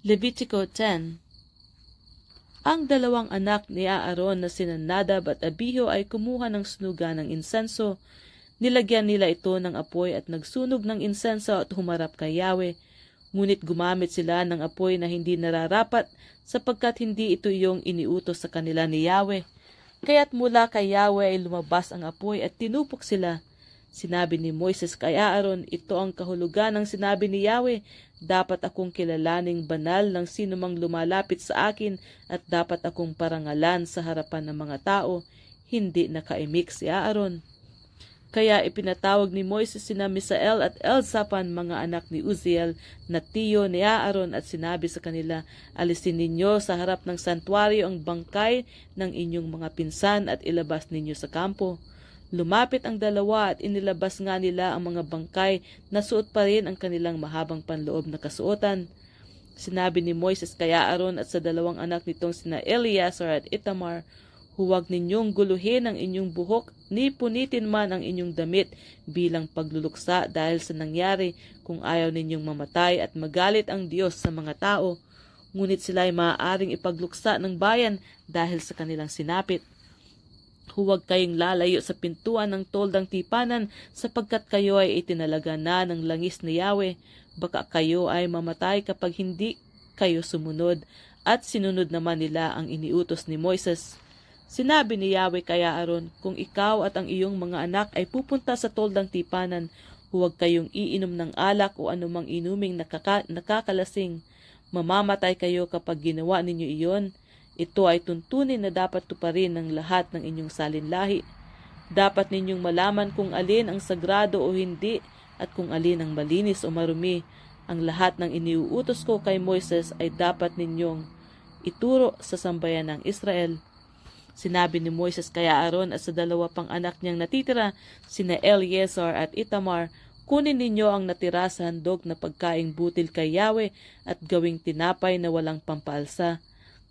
Levitico 10 Ang dalawang anak ni Aaron na sina Nadab at Abihu ay kumuha ng sunuga ng insenso. Nilagyan nila ito ng apoy at nagsunog ng insenso at humarap kay Yahweh. Ngunit gumamit sila ng apoy na hindi nararapat sapagkat hindi ito iyong iniutos sa kanila ni Yahweh. Kaya't mula kay Yahweh ay lumabas ang apoy at tinupok sila. Sinabi ni Moises kay Aaron, ito ang kahulugan ng sinabi ni Yahweh, dapat akong kilalaning banal ng sinumang lumalapit sa akin at dapat akong parangalan sa harapan ng mga tao, hindi nakaimik si Aaron. Kaya ipinatawag ni Moises sina Misael at Elzaphan mga anak ni Uziel na tiyo ni Aaron at sinabi sa kanila, Alisin ninyo sa harap ng santuario ang bangkay ng inyong mga pinsan at ilabas ninyo sa kampo. Lumapit ang dalawa at inilabas nga nila ang mga bangkay na suot pa rin ang kanilang mahabang panloob na kasuotan. Sinabi ni Moises kay Aaron at sa dalawang anak nitong sina Eleazar at Itamar, Huwag ninyong guluhin ang inyong buhok, ni punitin man ang inyong damit bilang pagluluksa dahil sa nangyari kung ayaw ninyong mamatay at magalit ang Diyos sa mga tao. Ngunit sila ay maaaring ipagluksa ng bayan dahil sa kanilang sinapit. Huwag kayong lalayo sa pintuan ng toldang tipanan sapagkat kayo ay itinalaga na ng langis ni Yahweh. Baka kayo ay mamatay kapag hindi kayo sumunod. At sinunod naman nila ang iniutos ni Moises. Sinabi ni Yahweh kaya aron, Kung ikaw at ang iyong mga anak ay pupunta sa toldang tipanan, huwag kayong iinom ng alak o anumang inuming nakaka- nakakalasing. Mamamatay kayo kapag ginawa ninyo iyon.' Ito ay tuntunin na dapat tuparin ng lahat ng inyong salinlahi. Dapat ninyong malaman kung alin ang sagrado o hindi at kung alin ang malinis o marumi. Ang lahat ng iniuutos ko kay Moises ay dapat ninyong ituro sa sambayan ng Israel. Sinabi ni Moises kay Aaron at sa dalawa pang anak niyang natitira, sina Eliezer at Itamar, kunin ninyo ang natira sa handog na pagkaing butil kay Yahweh at gawing tinapay na walang pampalsa.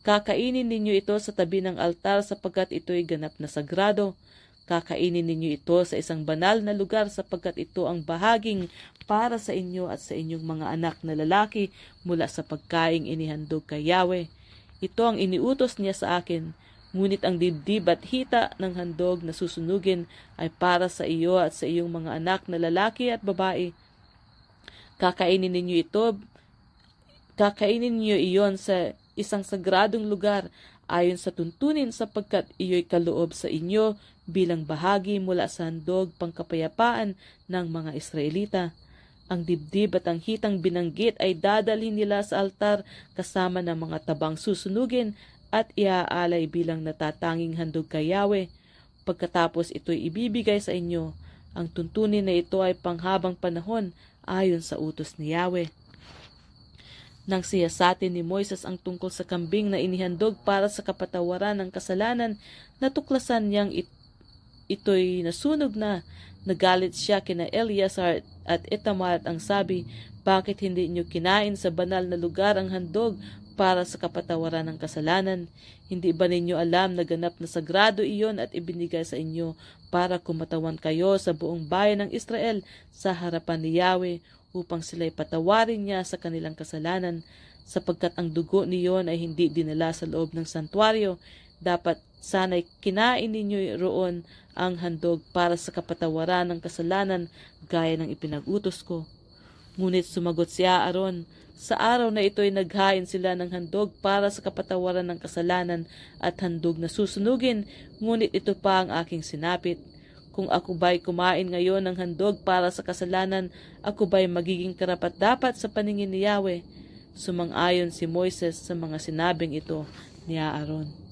Kakainin ninyo ito sa tabi ng altar sapagkat ito'y ganap na sagrado. Kakainin ninyo ito sa isang banal na lugar sapagkat ito ang bahaging para sa inyo at sa inyong mga anak na lalaki mula sa pagkaing inihandog kay Yahweh. Ito ang iniutos niya sa akin, ngunit ang dibdib at hita ng handog na susunugin ay para sa iyo at sa iyong mga anak na lalaki at babae. Kakainin ninyo ito, kakainin niyo iyon sa isang sagradong lugar ayon sa tuntunin sapagkat iyo'y kaloob sa inyo bilang bahagi mula sa handog pangkapayapaan ng mga Israelita. Ang dibdib at ang hitang binanggit ay dadalhin nila sa altar kasama ng mga tabang susunugin at iaalay bilang natatanging handog kay Yahweh. Pagkatapos ito'y ibibigay sa inyo. Ang tuntunin na ito ay panghabang panahon ayon sa utos ni Yahweh. Nang siya sa atin ni Moises ang tungkol sa kambing na inihandog para sa kapatawaran ng kasalanan, natuklasan niyang it ito'y nasunog na. Nagalit siya kina Eleazar at Itamar at ang sabi, Bakit hindi niyo kinain sa banal na lugar ang handog para sa kapatawaran ng kasalanan? Hindi ba ninyo alam na ganap na sagrado iyon at ibinigay sa inyo para kumatawan kayo sa buong bayan ng Israel sa harapan ni Yahweh? upang sila patawarin niya sa kanilang kasalanan sapagkat ang dugo niyon ay hindi dinala sa loob ng santuario. Dapat sana'y kinain ninyo roon ang handog para sa kapatawaran ng kasalanan gaya ng ipinagutos ko. Ngunit sumagot si Aaron, sa araw na ito'y naghain sila ng handog para sa kapatawaran ng kasalanan at handog na susunugin, ngunit ito pa ang aking sinapit kung ako ba'y kumain ngayon ng handog para sa kasalanan, ako ba'y magiging karapat-dapat sa paningin ni Yahweh? Sumang-ayon si Moises sa mga sinabing ito ni Aaron.